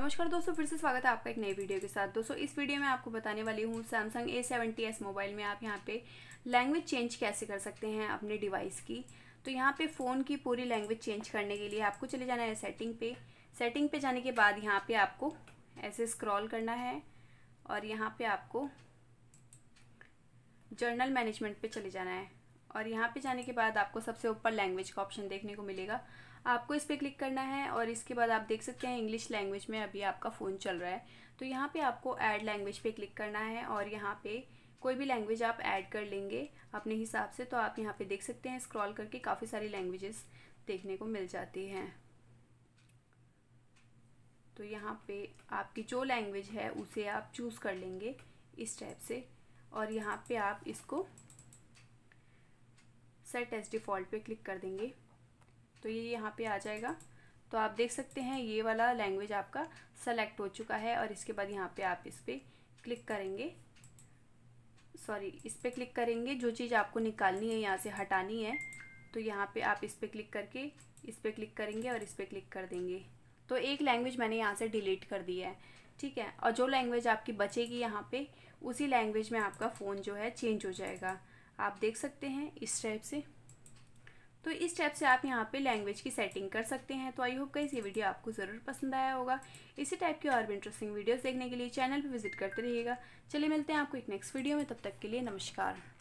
नमस्कार दोस्तों फिर से स्वागत है आपका एक नई वीडियो के साथ दोस्तों इस वीडियो में आपको बताने वाली हूँ Samsung A seventy S mobile में आप यहाँ पे लैंग्वेज चेंज कैसे कर सकते हैं अपने डिवाइस की तो यहाँ पे फ़ोन की पूरी लैंग्वेज चेंज करने के लिए आपको चले जाना है सेटिंग पे सेटिंग पे जाने के बाद यहाँ पे आपको ऐसे स्क्रॉल करना है और यहाँ पे आपको जर्नल मैनेजमेंट पे चले जाना है और यहाँ पे जाने के बाद आपको सबसे ऊपर लैंग्वेज का ऑप्शन देखने को मिलेगा आपको इस पर क्लिक करना है और इसके बाद आप देख सकते हैं इंग्लिश लैंग्वेज में अभी आपका फ़ोन चल रहा है तो यहाँ पे आपको ऐड लैंग्वेज पे क्लिक करना है और यहाँ पे कोई भी लैंग्वेज आप ऐड कर लेंगे अपने हिसाब से तो आप यहाँ पे देख सकते हैं स्क्रॉल करके काफ़ी सारी लैंग्वेजेस देखने को मिल जाती हैं तो यहाँ पे आपकी जो लैंग्वेज है उसे आप चूज़ कर लेंगे इस टाइप से और यहाँ पे आप इसको सेट एस डिफ़ॉल्ट पे क्लिक कर देंगे तो ये यहाँ पे आ जाएगा तो आप देख सकते हैं ये वाला लैंग्वेज आपका सेलेक्ट हो चुका है और इसके बाद यहाँ पे आप इस पर क्लिक करेंगे सॉरी इस पर क्लिक करेंगे जो चीज़ आपको निकालनी है यहाँ से हटानी है तो यहाँ पे आप इस पर क्लिक करके इस पर क्लिक करेंगे और इस पर क्लिक कर देंगे तो एक लैंग्वेज मैंने यहाँ से डिलीट कर दी है ठीक है और जो लैंग्वेज आपकी बचेगी यहाँ पर उसी लैंग्वेज में आपका फ़ोन जो है चेंज हो जाएगा आप देख सकते हैं इस टाइप से तो इस स्टेप से आप यहाँ पे लैंग्वेज की सेटिंग कर सकते हैं तो आई होप गाइस ये वीडियो आपको ज़रूर पसंद आया होगा इसी टाइप की और भी इंटरेस्टिंग वीडियोस देखने के लिए चैनल पे विजिट करते रहिएगा चलिए मिलते हैं आपको एक नेक्स्ट वीडियो में तब तक के लिए नमस्कार